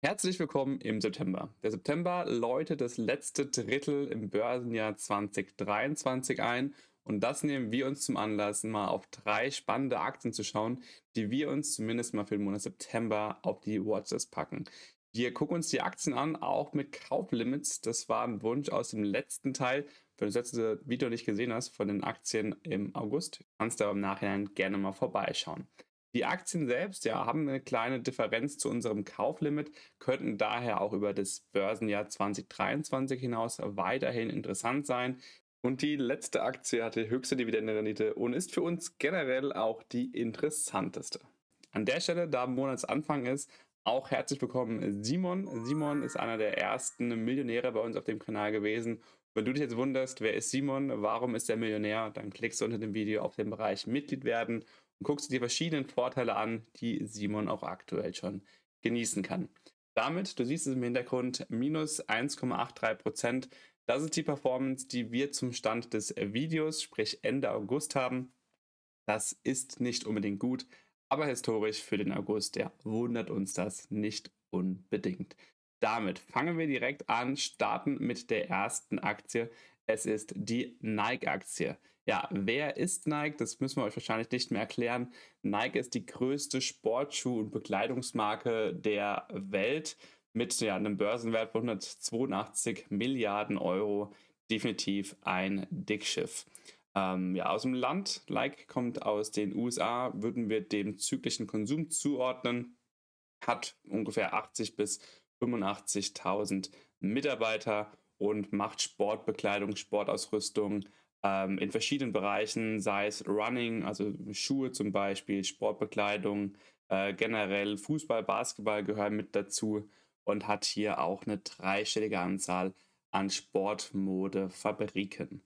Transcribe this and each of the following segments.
Herzlich willkommen im September. Der September läutet das letzte Drittel im Börsenjahr 2023 ein und das nehmen wir uns zum Anlass, mal auf drei spannende Aktien zu schauen, die wir uns zumindest mal für den Monat September auf die Watchlist packen. Wir gucken uns die Aktien an, auch mit Kauflimits. Das war ein Wunsch aus dem letzten Teil. Wenn du das letzte Video nicht gesehen hast von den Aktien im August, kannst du aber im Nachhinein gerne mal vorbeischauen. Die Aktien selbst ja, haben eine kleine Differenz zu unserem Kauflimit, könnten daher auch über das Börsenjahr 2023 hinaus weiterhin interessant sein. Und die letzte Aktie hatte höchste Dividendenrendite und ist für uns generell auch die interessanteste. An der Stelle, da Monatsanfang ist, auch herzlich willkommen, Simon. Simon ist einer der ersten Millionäre bei uns auf dem Kanal gewesen. Wenn du dich jetzt wunderst, wer ist Simon, warum ist er Millionär, dann klickst du unter dem Video auf den Bereich Mitglied werden und guckst dir die verschiedenen Vorteile an, die Simon auch aktuell schon genießen kann. Damit, du siehst es im Hintergrund, minus 1,83 Prozent. Das ist die Performance, die wir zum Stand des Videos, sprich Ende August haben. Das ist nicht unbedingt gut aber historisch für den August, der wundert uns das nicht unbedingt. Damit fangen wir direkt an, starten mit der ersten Aktie. Es ist die Nike-Aktie. Ja, wer ist Nike? Das müssen wir euch wahrscheinlich nicht mehr erklären. Nike ist die größte Sportschuh- und Bekleidungsmarke der Welt mit ja, einem Börsenwert von 182 Milliarden Euro. Definitiv ein Dickschiff ähm, ja, aus dem Land. Like kommt aus den USA, würden wir dem zyklischen Konsum zuordnen. Hat ungefähr 80 bis 85.000 Mitarbeiter und macht Sportbekleidung, Sportausrüstung ähm, in verschiedenen Bereichen, sei es Running, also Schuhe zum Beispiel, Sportbekleidung, äh, generell Fußball, Basketball gehören mit dazu und hat hier auch eine dreistellige Anzahl an Sportmodefabriken.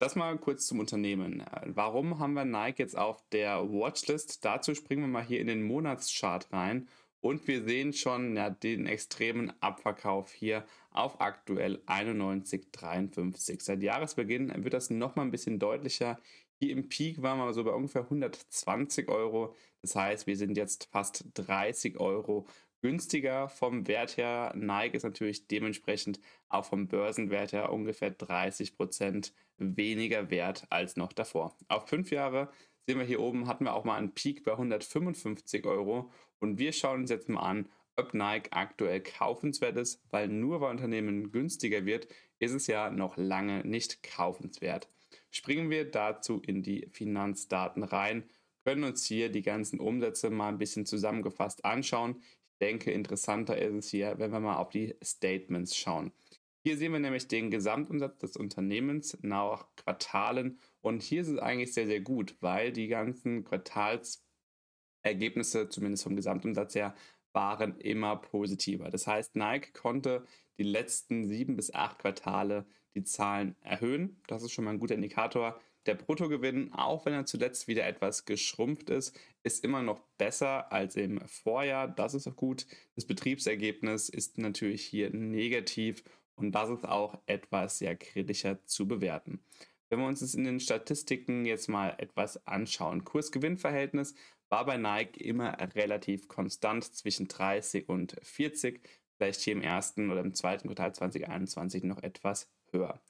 Das mal kurz zum Unternehmen. Äh, warum haben wir Nike jetzt auf der Watchlist? Dazu springen wir mal hier in den Monatschart rein und wir sehen schon ja, den extremen Abverkauf hier auf aktuell 91,53. Seit Jahresbeginn wird das nochmal ein bisschen deutlicher. Hier im Peak waren wir so bei ungefähr 120 Euro. Das heißt, wir sind jetzt fast 30 Euro günstiger vom Wert her. Nike ist natürlich dementsprechend auch vom Börsenwert her ungefähr 30 Prozent weniger wert als noch davor. Auf fünf Jahre sehen wir hier oben, hatten wir auch mal einen Peak bei 155 Euro und wir schauen uns jetzt mal an, ob Nike aktuell kaufenswert ist, weil nur weil Unternehmen günstiger wird, ist es ja noch lange nicht kaufenswert. Springen wir dazu in die Finanzdaten rein können uns hier die ganzen Umsätze mal ein bisschen zusammengefasst anschauen denke, interessanter ist es hier, wenn wir mal auf die Statements schauen. Hier sehen wir nämlich den Gesamtumsatz des Unternehmens nach Quartalen. Und hier ist es eigentlich sehr, sehr gut, weil die ganzen Quartalsergebnisse, zumindest vom Gesamtumsatz her, waren immer positiver. Das heißt, Nike konnte die letzten sieben bis acht Quartale die Zahlen erhöhen. Das ist schon mal ein guter Indikator, der Bruttogewinn, auch wenn er zuletzt wieder etwas geschrumpft ist, ist immer noch besser als im Vorjahr. Das ist auch gut. Das Betriebsergebnis ist natürlich hier negativ und das ist auch etwas sehr kritischer zu bewerten. Wenn wir uns das in den Statistiken jetzt mal etwas anschauen, Kursgewinnverhältnis war bei Nike immer relativ konstant zwischen 30 und 40, vielleicht hier im ersten oder im zweiten Quartal 2021 noch etwas höher.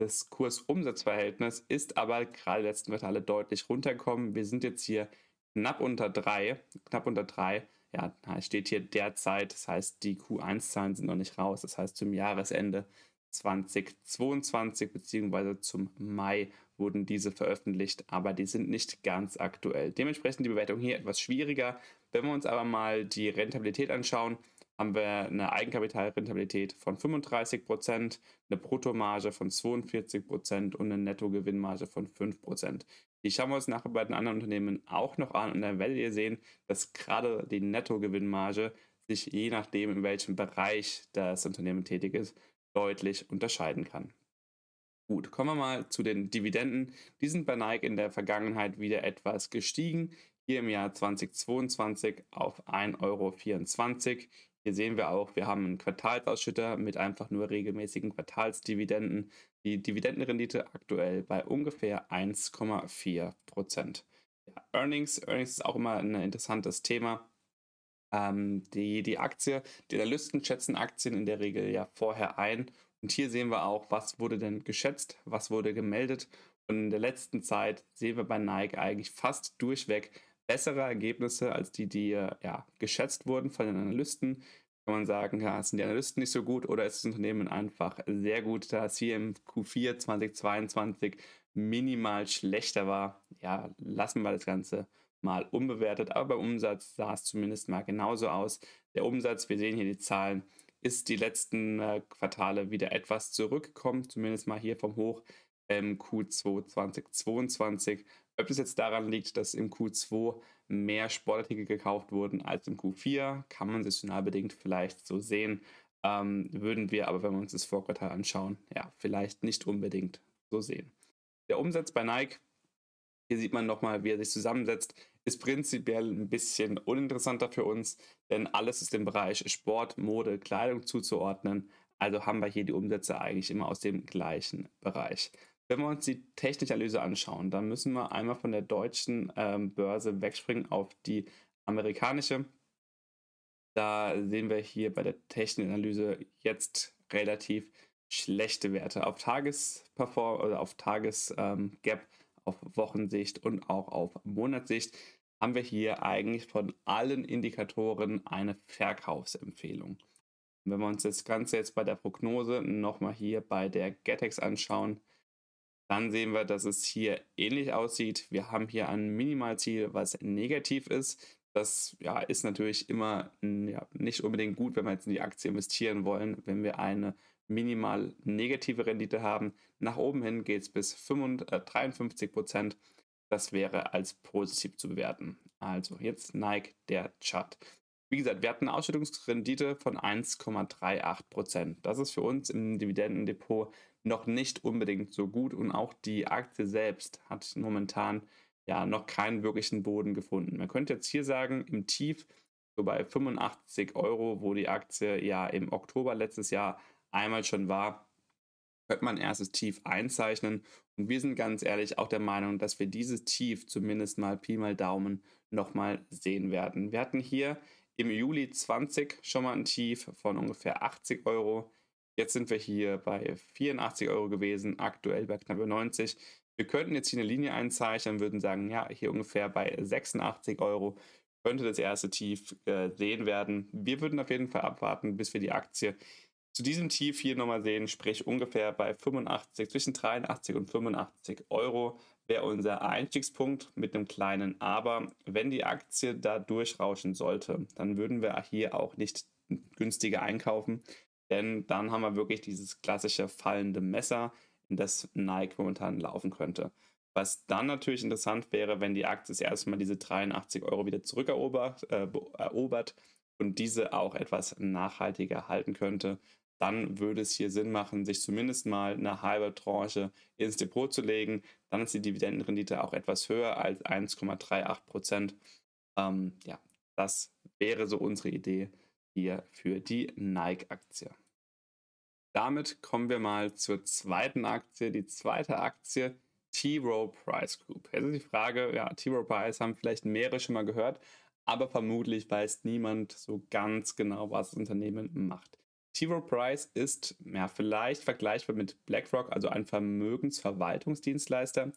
Das Kursumsatzverhältnis ist aber gerade letzten Quartale deutlich runtergekommen. Wir sind jetzt hier knapp unter 3, knapp unter 3. Ja, steht hier derzeit, das heißt, die Q1-Zahlen sind noch nicht raus. Das heißt, zum Jahresende 2022 bzw. zum Mai wurden diese veröffentlicht, aber die sind nicht ganz aktuell. Dementsprechend die Bewertung hier etwas schwieriger. Wenn wir uns aber mal die Rentabilität anschauen, haben wir eine Eigenkapitalrentabilität von 35 Prozent, eine Bruttomarge von 42 Prozent und eine Nettogewinnmarge von 5 Prozent. Die schauen wir uns nachher bei den anderen Unternehmen auch noch an und dann werdet ihr sehen, dass gerade die Nettogewinnmarge sich je nachdem, in welchem Bereich das Unternehmen tätig ist, deutlich unterscheiden kann. Gut, kommen wir mal zu den Dividenden. Die sind bei Nike in der Vergangenheit wieder etwas gestiegen. Hier im Jahr 2022 auf 1,24 Euro. Hier sehen wir auch, wir haben einen Quartalsausschütter mit einfach nur regelmäßigen Quartalsdividenden. Die Dividendenrendite aktuell bei ungefähr 1,4 Prozent. Ja, Earnings, Earnings ist auch immer ein interessantes Thema. Ähm, die, die Aktie, die Analysten schätzen Aktien in der Regel ja vorher ein. Und hier sehen wir auch, was wurde denn geschätzt, was wurde gemeldet. Und in der letzten Zeit sehen wir bei Nike eigentlich fast durchweg bessere Ergebnisse als die, die äh, ja, geschätzt wurden von den Analysten. Kann man sagen, ja, sind die Analysten nicht so gut oder ist das Unternehmen einfach sehr gut, da es hier im Q4 2022 minimal schlechter war? Ja, lassen wir das Ganze mal unbewertet, aber beim Umsatz sah es zumindest mal genauso aus. Der Umsatz, wir sehen hier die Zahlen, ist die letzten äh, Quartale wieder etwas zurückgekommen, zumindest mal hier vom Hoch im Q2 2022 ob das jetzt daran liegt, dass im Q2 mehr Sportartikel gekauft wurden als im Q4, kann man saisonal bedingt vielleicht so sehen. Ähm, würden wir aber, wenn wir uns das Vorquartal anschauen, ja, vielleicht nicht unbedingt so sehen. Der Umsatz bei Nike, hier sieht man nochmal, wie er sich zusammensetzt, ist prinzipiell ein bisschen uninteressanter für uns, denn alles ist dem Bereich Sport, Mode, Kleidung zuzuordnen. Also haben wir hier die Umsätze eigentlich immer aus dem gleichen Bereich. Wenn wir uns die Technikanalyse anschauen, dann müssen wir einmal von der deutschen ähm, Börse wegspringen auf die amerikanische. Da sehen wir hier bei der Technikanalyse jetzt relativ schlechte Werte auf Tagesperform oder auf Tagesgap, ähm, auf Wochensicht und auch auf Monatssicht haben wir hier eigentlich von allen Indikatoren eine Verkaufsempfehlung. Wenn wir uns das Ganze jetzt bei der Prognose nochmal hier bei der GetEx anschauen, dann sehen wir, dass es hier ähnlich aussieht. Wir haben hier ein Minimalziel, was negativ ist. Das ja, ist natürlich immer ja, nicht unbedingt gut, wenn wir jetzt in die Aktie investieren wollen, wenn wir eine minimal negative Rendite haben. Nach oben hin geht es bis 53 äh, Prozent. Das wäre als positiv zu bewerten. Also jetzt neigt der Chart. Wie gesagt, wir hatten eine Ausschüttungsrendite von 1,38 Prozent. Das ist für uns im Dividendendepot noch nicht unbedingt so gut und auch die Aktie selbst hat momentan ja noch keinen wirklichen Boden gefunden. Man könnte jetzt hier sagen, im Tief so bei 85 Euro, wo die Aktie ja im Oktober letztes Jahr einmal schon war, könnte man erstes Tief einzeichnen. Und wir sind ganz ehrlich auch der Meinung, dass wir dieses Tief zumindest mal Pi mal Daumen nochmal sehen werden. Wir hatten hier im Juli 20 schon mal ein Tief von ungefähr 80 Euro. Jetzt sind wir hier bei 84 Euro gewesen, aktuell bei knapp über 90. Wir könnten jetzt hier eine Linie einzeichnen, würden sagen, ja, hier ungefähr bei 86 Euro könnte das erste Tief äh, sehen werden. Wir würden auf jeden Fall abwarten, bis wir die Aktie zu diesem Tief hier nochmal sehen, sprich ungefähr bei 85, zwischen 83 und 85 Euro wäre unser Einstiegspunkt mit einem kleinen Aber. Wenn die Aktie da durchrauschen sollte, dann würden wir hier auch nicht günstiger einkaufen, denn dann haben wir wirklich dieses klassische fallende Messer, in das Nike momentan laufen könnte. Was dann natürlich interessant wäre, wenn die Aktie das erste diese 83 Euro wieder zurückerobert äh, erobert und diese auch etwas nachhaltiger halten könnte, dann würde es hier Sinn machen, sich zumindest mal eine halbe Tranche ins Depot zu legen. Dann ist die Dividendenrendite auch etwas höher als 1,38 Prozent. Ähm, ja, das wäre so unsere Idee hier für die Nike-Aktie. Damit kommen wir mal zur zweiten Aktie. Die zweite Aktie, T. Rowe Price Group. Jetzt ist die Frage, ja, T. Rowe Price haben vielleicht mehrere schon mal gehört, aber vermutlich weiß niemand so ganz genau, was das Unternehmen macht. T. Rowe Price ist ja, vielleicht vergleichbar mit BlackRock, also ein Vermögensverwaltungsdienstleister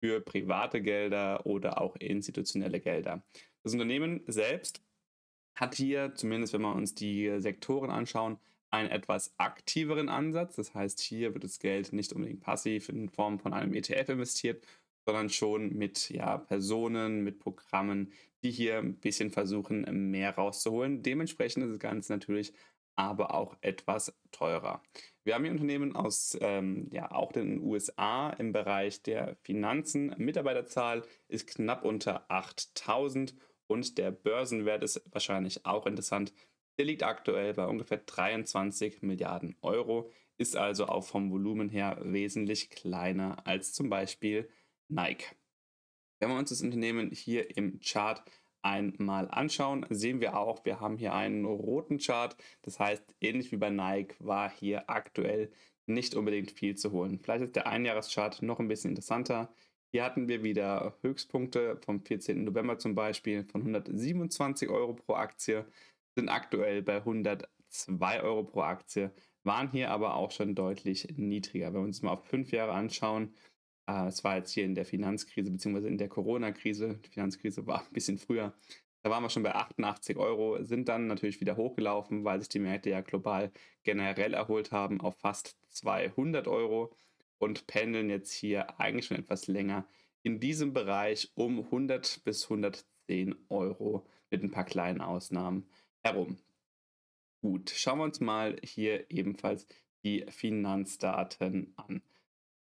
für private Gelder oder auch institutionelle Gelder. Das Unternehmen selbst hat hier, zumindest wenn wir uns die Sektoren anschauen, einen etwas aktiveren Ansatz. Das heißt, hier wird das Geld nicht unbedingt passiv in Form von einem ETF investiert, sondern schon mit ja, Personen, mit Programmen, die hier ein bisschen versuchen, mehr rauszuholen. Dementsprechend ist das Ganze natürlich aber auch etwas teurer. Wir haben hier Unternehmen aus ähm, ja, auch den USA im Bereich der Finanzen. Mitarbeiterzahl ist knapp unter 8000 und der Börsenwert ist wahrscheinlich auch interessant der liegt aktuell bei ungefähr 23 Milliarden Euro, ist also auch vom Volumen her wesentlich kleiner als zum Beispiel Nike. Wenn wir uns das Unternehmen hier im Chart einmal anschauen, sehen wir auch, wir haben hier einen roten Chart. Das heißt, ähnlich wie bei Nike war hier aktuell nicht unbedingt viel zu holen. Vielleicht ist der Einjahreschart noch ein bisschen interessanter. Hier hatten wir wieder Höchstpunkte vom 14. November zum Beispiel von 127 Euro pro Aktie sind aktuell bei 102 Euro pro Aktie, waren hier aber auch schon deutlich niedriger. Wenn wir uns mal auf fünf Jahre anschauen, äh, es war jetzt hier in der Finanzkrise bzw. in der Corona-Krise, die Finanzkrise war ein bisschen früher, da waren wir schon bei 88 Euro, sind dann natürlich wieder hochgelaufen, weil sich die Märkte ja global generell erholt haben auf fast 200 Euro und pendeln jetzt hier eigentlich schon etwas länger in diesem Bereich um 100 bis 110 Euro mit ein paar kleinen Ausnahmen herum. Gut, schauen wir uns mal hier ebenfalls die Finanzdaten an.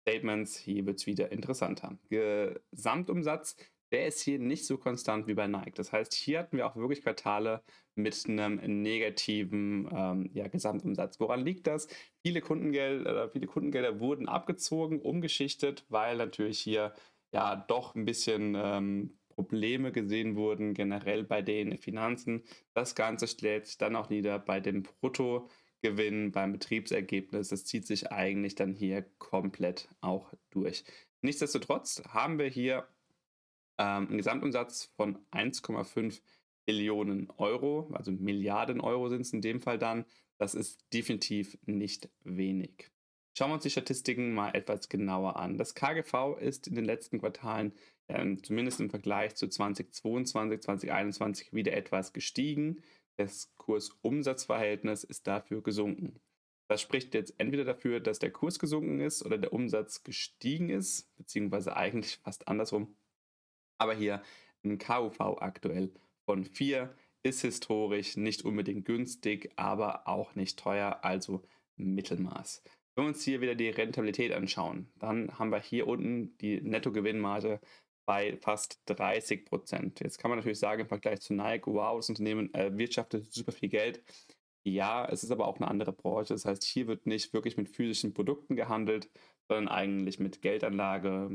Statements, hier wird es wieder interessanter. Gesamtumsatz, der ist hier nicht so konstant wie bei Nike. Das heißt, hier hatten wir auch wirklich Quartale mit einem negativen ähm, ja, Gesamtumsatz. Woran liegt das? Viele, Kundengel äh, viele Kundengelder wurden abgezogen, umgeschichtet, weil natürlich hier ja doch ein bisschen ähm, Probleme gesehen wurden, generell bei den Finanzen. Das Ganze schlägt sich dann auch nieder bei dem Bruttogewinn, beim Betriebsergebnis. Das zieht sich eigentlich dann hier komplett auch durch. Nichtsdestotrotz haben wir hier ähm, einen Gesamtumsatz von 1,5 Billionen Euro, also Milliarden Euro sind es in dem Fall dann. Das ist definitiv nicht wenig. Schauen wir uns die Statistiken mal etwas genauer an. Das KGV ist in den letzten Quartalen ähm, zumindest im Vergleich zu 2022, 2021 wieder etwas gestiegen. Das Kursumsatzverhältnis ist dafür gesunken. Das spricht jetzt entweder dafür, dass der Kurs gesunken ist oder der Umsatz gestiegen ist, beziehungsweise eigentlich fast andersrum. Aber hier ein KUV aktuell von 4 ist historisch nicht unbedingt günstig, aber auch nicht teuer, also Mittelmaß. Wenn wir uns hier wieder die Rentabilität anschauen, dann haben wir hier unten die Nettogewinnmarge bei fast 30 Prozent. Jetzt kann man natürlich sagen, im Vergleich zu Nike, wow, das Unternehmen äh, wirtschaftet super viel Geld. Ja, es ist aber auch eine andere Branche. Das heißt, hier wird nicht wirklich mit physischen Produkten gehandelt, sondern eigentlich mit Geldanlage.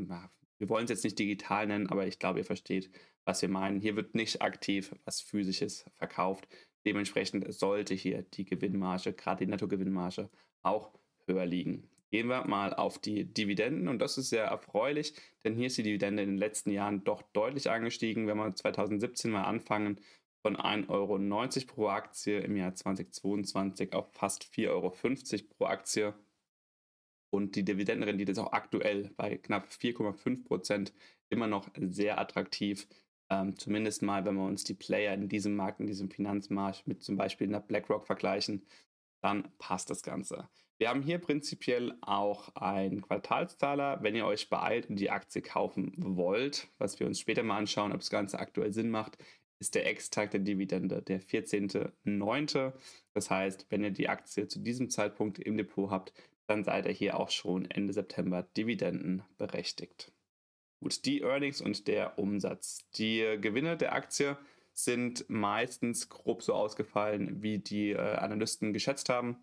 Wir wollen es jetzt nicht digital nennen, aber ich glaube, ihr versteht, was wir meinen. Hier wird nicht aktiv was physisches verkauft. Dementsprechend sollte hier die Gewinnmarge, gerade die Nettogewinnmarge, auch höher liegen. Gehen wir mal auf die Dividenden und das ist sehr erfreulich, denn hier ist die Dividende in den letzten Jahren doch deutlich angestiegen. Wenn wir 2017 mal anfangen, von 1,90 Euro pro Aktie im Jahr 2022 auf fast 4,50 Euro pro Aktie. Und die Dividendenrendite ist auch aktuell bei knapp 4,5 Prozent immer noch sehr attraktiv. Ähm, zumindest mal, wenn wir uns die Player in diesem Markt, in diesem Finanzmarkt mit zum Beispiel einer BlackRock vergleichen, dann passt das Ganze. Wir haben hier prinzipiell auch einen Quartalszahler, wenn ihr euch beeilt und die Aktie kaufen wollt, was wir uns später mal anschauen, ob das Ganze aktuell Sinn macht, ist der Ex-Tag der Dividende, der 14.09. Das heißt, wenn ihr die Aktie zu diesem Zeitpunkt im Depot habt, dann seid ihr hier auch schon Ende September dividendenberechtigt. Gut, die Earnings und der Umsatz. Die äh, Gewinne der Aktie sind meistens grob so ausgefallen, wie die äh, Analysten geschätzt haben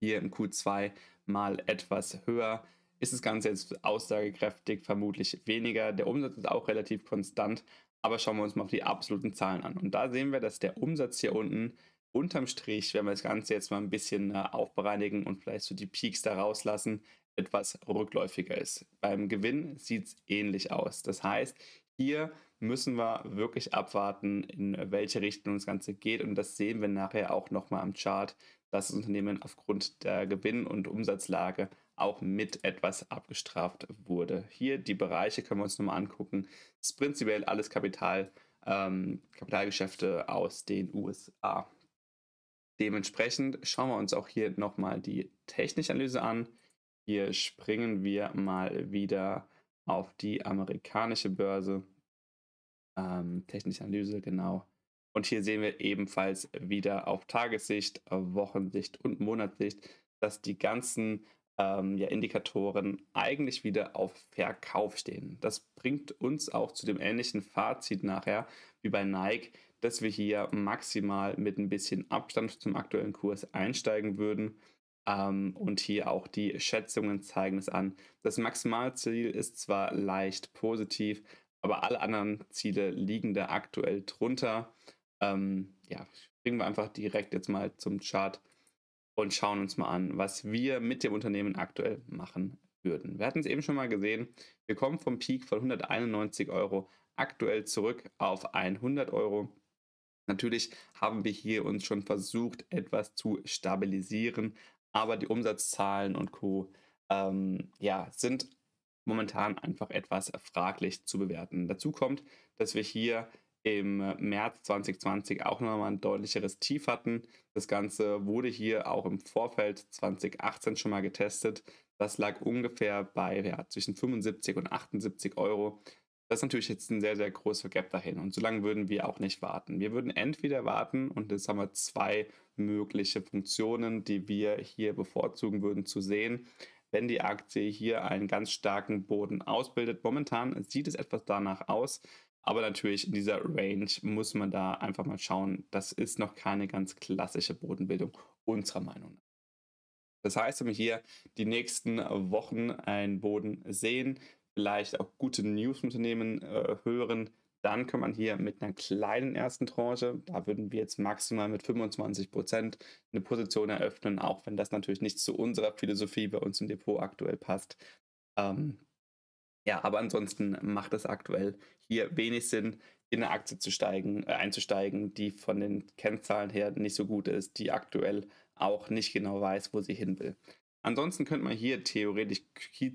hier im Q2 mal etwas höher. Ist das Ganze jetzt aussagekräftig? Vermutlich weniger. Der Umsatz ist auch relativ konstant. Aber schauen wir uns mal auf die absoluten Zahlen an. Und da sehen wir, dass der Umsatz hier unten unterm Strich, wenn wir das Ganze jetzt mal ein bisschen äh, aufbereinigen und vielleicht so die Peaks da rauslassen, etwas rückläufiger ist. Beim Gewinn sieht es ähnlich aus. Das heißt, hier müssen wir wirklich abwarten, in welche Richtung das Ganze geht. Und das sehen wir nachher auch nochmal am Chart, dass das Unternehmen aufgrund der Gewinn- und Umsatzlage auch mit etwas abgestraft wurde. Hier die Bereiche können wir uns nochmal angucken. Das ist prinzipiell alles Kapital, ähm, Kapitalgeschäfte aus den USA. Dementsprechend schauen wir uns auch hier nochmal die technische Analyse an. Hier springen wir mal wieder auf die amerikanische Börse. Ähm, technische Analyse, genau. Und hier sehen wir ebenfalls wieder auf Tagessicht, Wochensicht und Monatssicht, dass die ganzen ähm, ja, Indikatoren eigentlich wieder auf Verkauf stehen. Das bringt uns auch zu dem ähnlichen Fazit nachher wie bei Nike, dass wir hier maximal mit ein bisschen Abstand zum aktuellen Kurs einsteigen würden. Ähm, und hier auch die Schätzungen zeigen es an. Das Maximalziel ist zwar leicht positiv, aber alle anderen Ziele liegen da aktuell drunter. Ähm, ja, springen wir einfach direkt jetzt mal zum Chart und schauen uns mal an, was wir mit dem Unternehmen aktuell machen würden. Wir hatten es eben schon mal gesehen, wir kommen vom Peak von 191 Euro aktuell zurück auf 100 Euro. Natürlich haben wir hier uns schon versucht, etwas zu stabilisieren, aber die Umsatzzahlen und Co. Ähm, ja, sind momentan einfach etwas fraglich zu bewerten. Dazu kommt, dass wir hier im März 2020 auch nochmal ein deutlicheres Tief hatten. Das Ganze wurde hier auch im Vorfeld 2018 schon mal getestet. Das lag ungefähr bei ja, zwischen 75 und 78 Euro. Das ist natürlich jetzt ein sehr, sehr großer Gap dahin. Und so lange würden wir auch nicht warten. Wir würden entweder warten, und jetzt haben wir zwei mögliche Funktionen, die wir hier bevorzugen würden zu sehen wenn die Aktie hier einen ganz starken Boden ausbildet. Momentan sieht es etwas danach aus. Aber natürlich in dieser Range muss man da einfach mal schauen. Das ist noch keine ganz klassische Bodenbildung unserer Meinung nach. Das heißt, wenn wir hier die nächsten Wochen einen Boden sehen, vielleicht auch gute News Unternehmen äh, hören, dann kann man hier mit einer kleinen ersten Tranche, da würden wir jetzt maximal mit 25 Prozent eine Position eröffnen, auch wenn das natürlich nicht zu unserer Philosophie bei uns im Depot aktuell passt. Ähm, ja, aber ansonsten macht es aktuell hier wenig Sinn, in eine Aktie zu steigen, äh, einzusteigen, die von den Kennzahlen her nicht so gut ist, die aktuell auch nicht genau weiß, wo sie hin will. Ansonsten könnte man hier theoretisch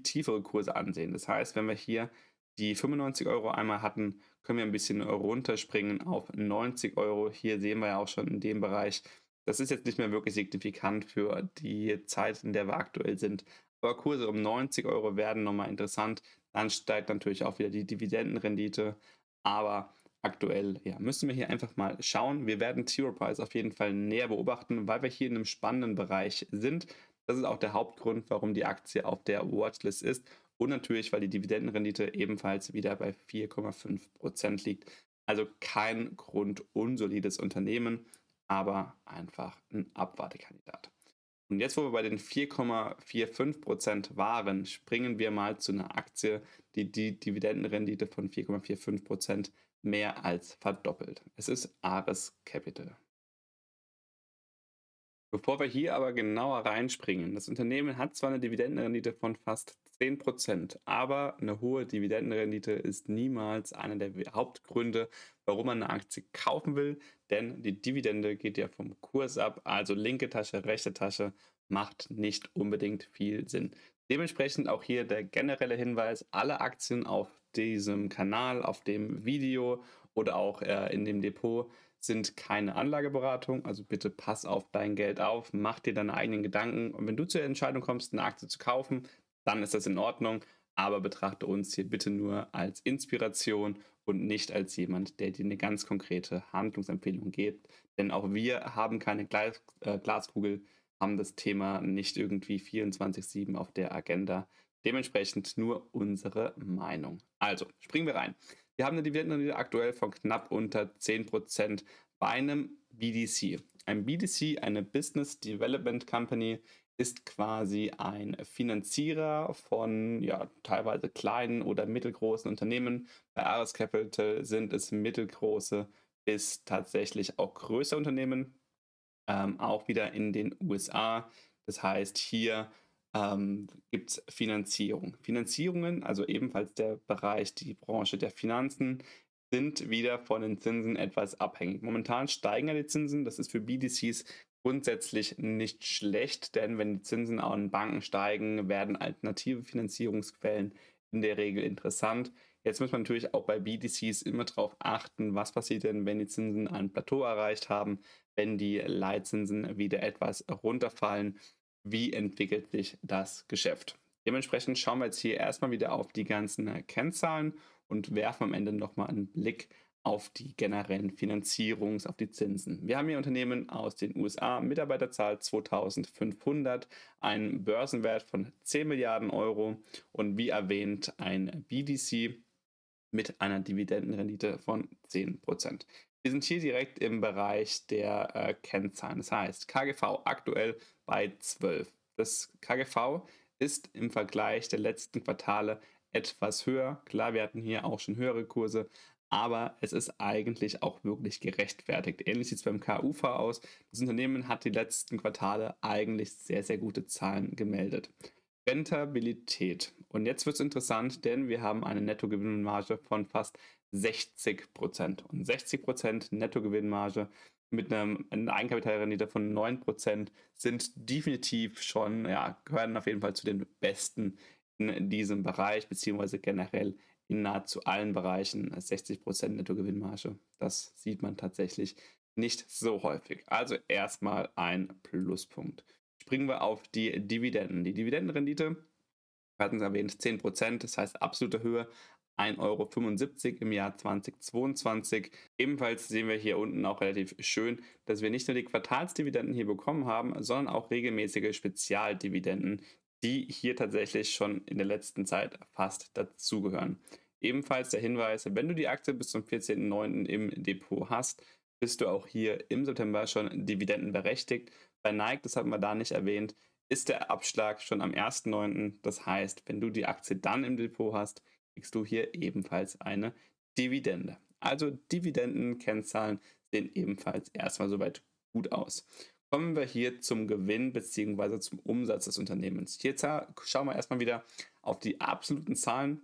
tiefere Kurse ansehen. Das heißt, wenn wir hier die 95 Euro einmal hatten, können wir ein bisschen runterspringen auf 90 Euro. Hier sehen wir ja auch schon in dem Bereich. Das ist jetzt nicht mehr wirklich signifikant für die Zeit, in der wir aktuell sind. Aber Kurse um 90 Euro werden nochmal interessant, dann steigt natürlich auch wieder die Dividendenrendite. Aber aktuell ja, müssen wir hier einfach mal schauen. Wir werden Zero Price auf jeden Fall näher beobachten, weil wir hier in einem spannenden Bereich sind. Das ist auch der Hauptgrund, warum die Aktie auf der Watchlist ist. Und natürlich, weil die Dividendenrendite ebenfalls wieder bei 4,5% liegt. Also kein grundunsolides Unternehmen, aber einfach ein Abwartekandidat. Und jetzt, wo wir bei den 4,45% waren, springen wir mal zu einer Aktie, die die Dividendenrendite von 4,45% mehr als verdoppelt. Es ist Ares Capital. Bevor wir hier aber genauer reinspringen, das Unternehmen hat zwar eine Dividendenrendite von fast 10%, 10 Aber eine hohe Dividendenrendite ist niemals einer der Hauptgründe, warum man eine Aktie kaufen will, denn die Dividende geht ja vom Kurs ab. Also linke Tasche, rechte Tasche macht nicht unbedingt viel Sinn. Dementsprechend auch hier der generelle Hinweis, alle Aktien auf diesem Kanal, auf dem Video oder auch äh, in dem Depot sind keine Anlageberatung. Also bitte pass auf dein Geld auf, mach dir deine eigenen Gedanken. Und wenn du zur Entscheidung kommst, eine Aktie zu kaufen, dann ist das in Ordnung. Aber betrachte uns hier bitte nur als Inspiration und nicht als jemand, der dir eine ganz konkrete Handlungsempfehlung gibt. Denn auch wir haben keine Glas äh, Glaskugel, haben das Thema nicht irgendwie 24-7 auf der Agenda. Dementsprechend nur unsere Meinung. Also, springen wir rein. Wir haben eine Dividendenrendite aktuell von knapp unter 10% bei einem BDC. Ein BDC, eine Business Development Company, ist quasi ein Finanzierer von ja, teilweise kleinen oder mittelgroßen Unternehmen. Bei Ares Capital sind es mittelgroße bis tatsächlich auch größere Unternehmen, ähm, auch wieder in den USA. Das heißt, hier ähm, gibt es Finanzierung. Finanzierungen, also ebenfalls der Bereich, die Branche der Finanzen, sind wieder von den Zinsen etwas abhängig. Momentan steigen ja die Zinsen, das ist für BDCs grundsätzlich nicht schlecht, denn wenn die Zinsen an Banken steigen, werden alternative Finanzierungsquellen in der Regel interessant. Jetzt muss man natürlich auch bei BDCs immer darauf achten, was passiert denn, wenn die Zinsen ein Plateau erreicht haben, wenn die Leitzinsen wieder etwas runterfallen, wie entwickelt sich das Geschäft. Dementsprechend schauen wir jetzt hier erstmal wieder auf die ganzen Kennzahlen und werfen am Ende nochmal einen Blick auf auf die generellen Finanzierungs-, auf die Zinsen. Wir haben hier Unternehmen aus den USA, Mitarbeiterzahl 2500, einen Börsenwert von 10 Milliarden Euro und wie erwähnt ein BDC mit einer Dividendenrendite von 10%. Wir sind hier direkt im Bereich der äh, Kennzahlen. Das heißt, KGV aktuell bei 12. Das KGV ist im Vergleich der letzten Quartale etwas höher. Klar, wir hatten hier auch schon höhere Kurse, aber es ist eigentlich auch wirklich gerechtfertigt. Ähnlich sieht es beim KUV aus. Das Unternehmen hat die letzten Quartale eigentlich sehr, sehr gute Zahlen gemeldet. Rentabilität. Und jetzt wird es interessant, denn wir haben eine Nettogewinnmarge von fast 60 Prozent. Und 60 Prozent Nettogewinnmarge mit einer Eigenkapitalrendite von 9 Prozent sind definitiv schon, ja, gehören auf jeden Fall zu den besten in diesem Bereich, beziehungsweise generell in nahezu allen Bereichen 60% äh, Nettogewinnmarge. Das sieht man tatsächlich nicht so häufig. Also erstmal ein Pluspunkt. Springen wir auf die Dividenden. Die Dividendenrendite, wir hatten es erwähnt, 10%, das heißt absolute Höhe. 1,75 Euro im Jahr 2022. Ebenfalls sehen wir hier unten auch relativ schön, dass wir nicht nur die Quartalsdividenden hier bekommen haben, sondern auch regelmäßige Spezialdividenden, die hier tatsächlich schon in der letzten Zeit fast dazugehören. Ebenfalls der Hinweis, wenn du die Aktie bis zum 14.09. im Depot hast, bist du auch hier im September schon dividendenberechtigt. Bei Nike, das hat wir da nicht erwähnt, ist der Abschlag schon am 1.09. Das heißt, wenn du die Aktie dann im Depot hast, kriegst du hier ebenfalls eine Dividende. Also Dividendenkennzahlen sehen ebenfalls erstmal soweit gut aus kommen wir hier zum Gewinn bzw. zum Umsatz des Unternehmens. Hier schauen wir erstmal wieder auf die absoluten Zahlen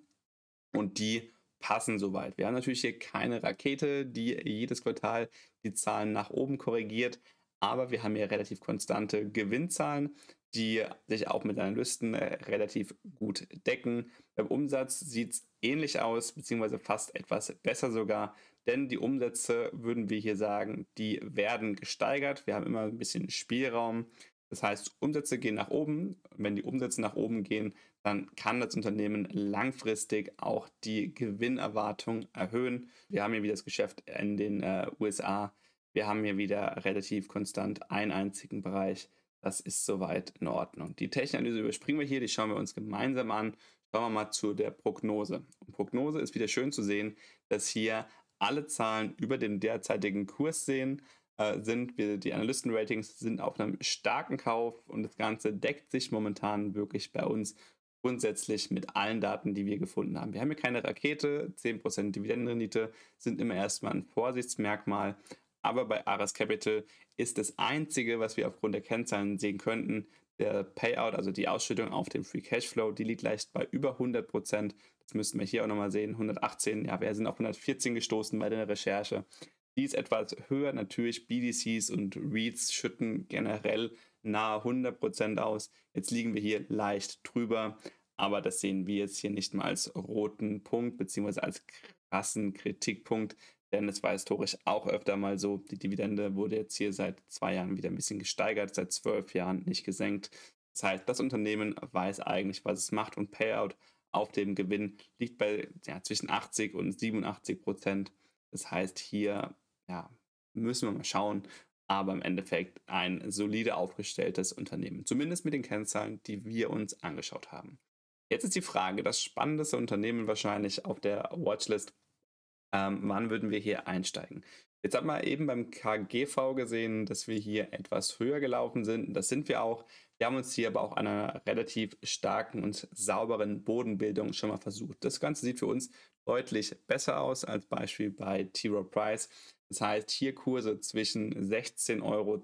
und die passen soweit. Wir haben natürlich hier keine Rakete, die jedes Quartal die Zahlen nach oben korrigiert, aber wir haben hier relativ konstante Gewinnzahlen die sich auch mit Analysten äh, relativ gut decken. Beim Umsatz sieht es ähnlich aus, beziehungsweise fast etwas besser sogar, denn die Umsätze, würden wir hier sagen, die werden gesteigert. Wir haben immer ein bisschen Spielraum. Das heißt, Umsätze gehen nach oben. wenn die Umsätze nach oben gehen, dann kann das Unternehmen langfristig auch die Gewinnerwartung erhöhen. Wir haben hier wieder das Geschäft in den äh, USA. Wir haben hier wieder relativ konstant einen einzigen Bereich das ist soweit in Ordnung. Die Technanalyse überspringen wir hier, die schauen wir uns gemeinsam an. Schauen wir mal zu der Prognose. Und Prognose ist wieder schön zu sehen, dass hier alle Zahlen über dem derzeitigen Kurs sehen, äh, sind. die Analystenratings sind auf einem starken Kauf und das Ganze deckt sich momentan wirklich bei uns grundsätzlich mit allen Daten, die wir gefunden haben. Wir haben hier keine Rakete, 10% Dividendenrendite sind immer erstmal ein Vorsichtsmerkmal, aber bei Aras Capital ist das Einzige, was wir aufgrund der Kennzahlen sehen könnten, der Payout, also die Ausschüttung auf dem Free Cashflow, die liegt leicht bei über 100 Prozent. Das müssten wir hier auch nochmal sehen. 118, ja, wir sind auf 114 gestoßen bei der Recherche. Die ist etwas höher. Natürlich, BDCs und REITs schütten generell nahe 100 Prozent aus. Jetzt liegen wir hier leicht drüber. Aber das sehen wir jetzt hier nicht mal als roten Punkt, beziehungsweise als krassen Kritikpunkt, denn es war historisch auch öfter mal so, die Dividende wurde jetzt hier seit zwei Jahren wieder ein bisschen gesteigert, seit zwölf Jahren nicht gesenkt. Das heißt, das Unternehmen weiß eigentlich, was es macht und Payout auf dem Gewinn liegt bei ja, zwischen 80 und 87 Prozent. Das heißt, hier ja, müssen wir mal schauen, aber im Endeffekt ein solide aufgestelltes Unternehmen, zumindest mit den Kennzahlen, die wir uns angeschaut haben. Jetzt ist die Frage, das spannendste Unternehmen wahrscheinlich auf der Watchlist ähm, wann würden wir hier einsteigen? Jetzt haben wir eben beim KGV gesehen, dass wir hier etwas höher gelaufen sind. Das sind wir auch. Wir haben uns hier aber auch an einer relativ starken und sauberen Bodenbildung schon mal versucht. Das Ganze sieht für uns deutlich besser aus als Beispiel bei T. Rowe Price. Das heißt, hier Kurse zwischen 16,20 Euro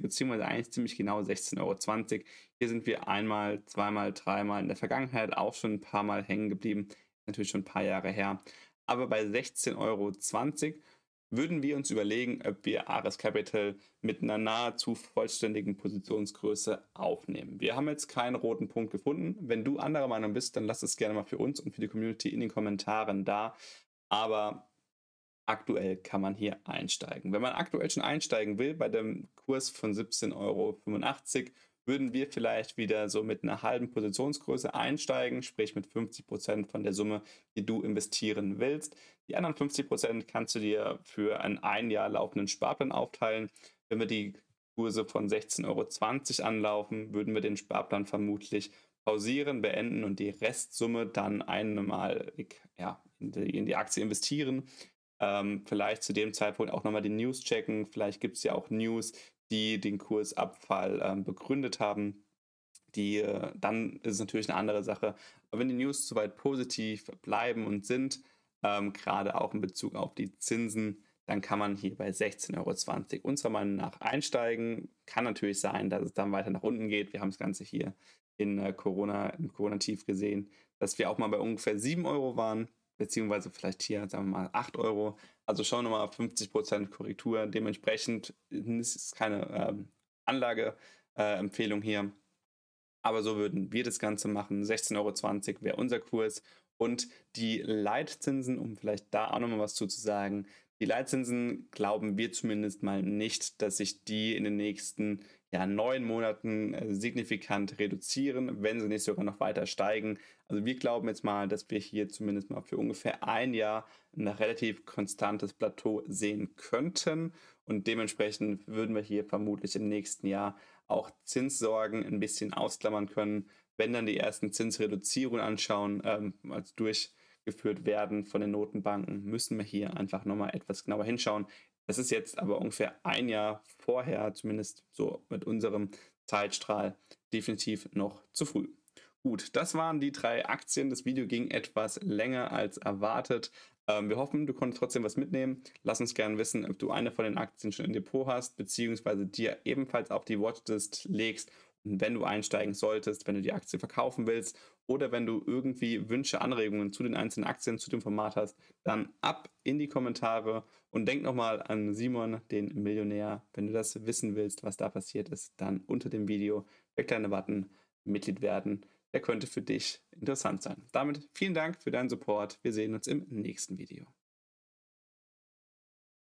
beziehungsweise eigentlich ziemlich genau 16,20 Euro. Hier sind wir einmal, zweimal, dreimal in der Vergangenheit auch schon ein paar Mal hängen geblieben. Natürlich schon ein paar Jahre her aber bei 16,20 Euro würden wir uns überlegen, ob wir Ares Capital mit einer nahezu vollständigen Positionsgröße aufnehmen. Wir haben jetzt keinen roten Punkt gefunden. Wenn du anderer Meinung bist, dann lass es gerne mal für uns und für die Community in den Kommentaren da. Aber aktuell kann man hier einsteigen. Wenn man aktuell schon einsteigen will, bei dem Kurs von 17,85 Euro würden wir vielleicht wieder so mit einer halben Positionsgröße einsteigen, sprich mit 50% Prozent von der Summe, die du investieren willst. Die anderen 50% Prozent kannst du dir für einen ein Jahr laufenden Sparplan aufteilen. Wenn wir die Kurse von 16,20 Euro anlaufen, würden wir den Sparplan vermutlich pausieren, beenden und die Restsumme dann einmal ja, in, die, in die Aktie investieren. Ähm, vielleicht zu dem Zeitpunkt auch nochmal die News checken. Vielleicht gibt es ja auch News, die den Kursabfall äh, begründet haben. Die, äh, dann ist es natürlich eine andere Sache. Aber wenn die News soweit positiv bleiben und sind, ähm, gerade auch in Bezug auf die Zinsen, dann kann man hier bei 16,20 Euro unserer Meinung nach einsteigen. Kann natürlich sein, dass es dann weiter nach unten geht. Wir haben das Ganze hier in äh, Corona, im Corona-Tief gesehen, dass wir auch mal bei ungefähr 7 Euro waren beziehungsweise vielleicht hier, sagen wir mal, 8 Euro. Also schon nochmal 50% Korrektur. Dementsprechend ist es keine ähm, Anlageempfehlung äh, hier. Aber so würden wir das Ganze machen. 16,20 Euro wäre unser Kurs. Und die Leitzinsen, um vielleicht da auch nochmal was zu sagen, die Leitzinsen glauben wir zumindest mal nicht, dass sich die in den nächsten ja, neun Monaten äh, signifikant reduzieren, wenn sie nicht sogar noch weiter steigen. Also wir glauben jetzt mal, dass wir hier zumindest mal für ungefähr ein Jahr ein relativ konstantes Plateau sehen könnten und dementsprechend würden wir hier vermutlich im nächsten Jahr auch Zinssorgen ein bisschen ausklammern können, wenn dann die ersten Zinsreduzierungen anschauen, ähm, als durch geführt werden von den Notenbanken, müssen wir hier einfach nochmal etwas genauer hinschauen. Es ist jetzt aber ungefähr ein Jahr vorher, zumindest so mit unserem Zeitstrahl, definitiv noch zu früh. Gut, das waren die drei Aktien. Das Video ging etwas länger als erwartet. Ähm, wir hoffen, du konntest trotzdem was mitnehmen. Lass uns gerne wissen, ob du eine von den Aktien schon im Depot hast, beziehungsweise dir ebenfalls auf die Watchlist legst. Und wenn du einsteigen solltest, wenn du die Aktie verkaufen willst oder wenn du irgendwie Wünsche, Anregungen zu den einzelnen Aktien, zu dem Format hast, dann ab in die Kommentare und denk nochmal an Simon, den Millionär. Wenn du das wissen willst, was da passiert ist, dann unter dem Video der kleine Button Mitglied werden. Der könnte für dich interessant sein. Damit vielen Dank für deinen Support. Wir sehen uns im nächsten Video.